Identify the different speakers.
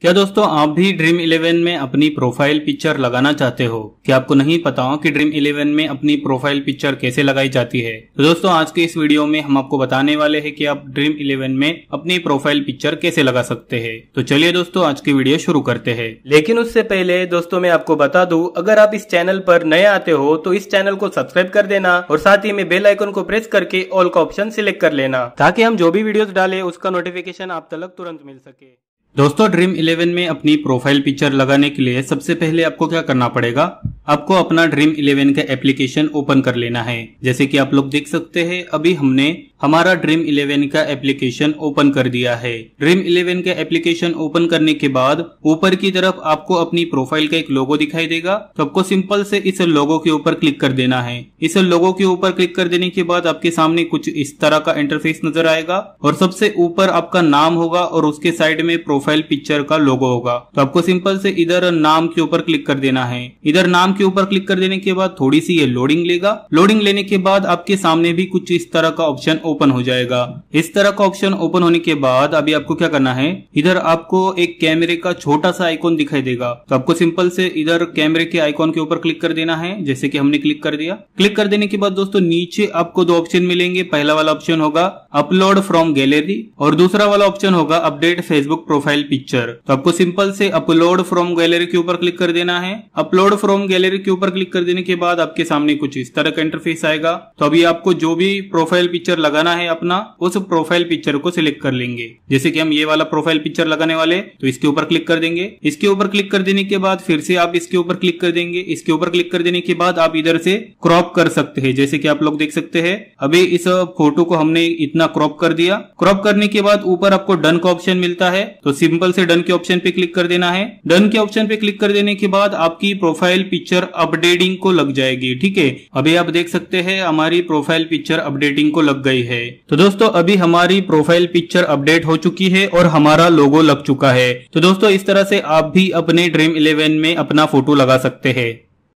Speaker 1: क्या दोस्तों आप भी ड्रीम इलेवन में अपनी प्रोफाइल पिक्चर लगाना चाहते हो क्या आपको नहीं पता कि ड्रीम इलेवन में अपनी प्रोफाइल पिक्चर कैसे लगाई जाती है तो दोस्तों आज के इस वीडियो में हम आपको बताने वाले हैं कि आप ड्रीम इलेवन में अपनी प्रोफाइल पिक्चर कैसे लगा सकते हैं तो चलिए दोस्तों आज की वीडियो शुरू करते हैं लेकिन उससे पहले दोस्तों मैं आपको बता दू अगर आप इस चैनल पर नए आते हो तो इस चैनल को सब्सक्राइब कर देना और साथ ही में बेल आइकन को प्रेस करके ऑल का ऑप्शन सिलेक्ट कर लेना ताकि हम जो भी वीडियो डाले उसका नोटिफिकेशन आप तक तुरंत मिल सके दोस्तों ड्रीम 11 में अपनी प्रोफाइल पिक्चर लगाने के लिए सबसे पहले आपको क्या करना पड़ेगा आपको अपना ड्रीम इलेवन का एप्लीकेशन ओपन कर लेना है जैसे कि आप लोग देख सकते हैं अभी हमने हमारा ड्रीम इलेवन का एप्लीकेशन ओपन कर दिया है ड्रीम इलेवन का एप्लीकेशन ओपन करने के बाद ऊपर की तरफ आपको अपनी प्रोफाइल का एक लोगो दिखाई देगा तो आपको सिंपल से इस लोगो के ऊपर क्लिक कर देना है इस लोगो के ऊपर क्लिक कर देने के बाद आपके सामने कुछ इस तरह का इंटरफेस नजर आएगा और सबसे ऊपर आपका नाम होगा और उसके साइड में प्रोफाइल पिक्चर का लोगो होगा तो आपको सिंपल से इधर नाम के ऊपर क्लिक कर देना है इधर नाम के ऊपर क्लिक कर देने के बाद थोड़ी सी ये लोडिंग लेगा लोडिंग लेने के बाद आपके सामने भी कुछ इस तरह का ऑप्शन ओपन हो जाएगा इस तरह का ऑप्शन ओपन होने के बाद अभी आपको क्या करना है इधर आपको एक कैमरे का छोटा सा आइकॉन दिखाई देगा तो आपको सिंपल से इधर कैमरे के आइकॉन के ऊपर क्लिक कर देना है जैसे की हमने क्लिक कर दिया क्लिक कर देने के बाद दोस्तों नीचे आपको दो ऑप्शन मिलेंगे पहला वाला ऑप्शन होगा अपलोड फ्रॉम गैलरी और दूसरा वाला ऑप्शन होगा अपडेट फेसबुक प्रोफाइल पिक्चर तो आपको सिंपल से अपलोड फ्रॉम गैलरी के ऊपर क्लिक कर देना है अपलोड फ्रॉम गैलरी के ऊपर क्लिक कर देने के बाद आपके सामने कुछ इस तरह का इंटरफेस आएगा तो अभी आपको जो भी प्रोफाइल पिक्चर लगाना है अपना उस प्रोफाइल पिक्चर को सिलेक्ट कर लेंगे जैसे की हम ये वाला प्रोफाइल पिक्चर लगाने वाले तो इसके ऊपर क्लिक कर देंगे इसके ऊपर क्लिक कर देने के बाद फिर से आप इसके ऊपर क्लिक कर देंगे इसके ऊपर क्लिक कर देने के बाद आप इधर से क्रॉप कर सकते हैं जैसे कि आप लोग देख सकते हैं अभी इस फोटो को हमने इतना इतना क्रॉप कर दिया क्रॉप करने के बाद ऊपर आपको डन का ऑप्शन मिलता है तो सिंपल से डन के ऑप्शन पे क्लिक कर देना है डन के ऑप्शन पे क्लिक कर देने के बाद आपकी प्रोफाइल पिक्चर अपडेटिंग को लग जाएगी ठीक है अभी आप देख सकते हैं हमारी प्रोफाइल पिक्चर अपडेटिंग को लग गई है तो दोस्तों अभी हमारी प्रोफाइल पिक्चर अपडेट हो चुकी है और हमारा लोगो लग चुका है तो दोस्तों इस तरह से आप भी अपने ड्रीम इलेवन में अपना फोटो लगा सकते हैं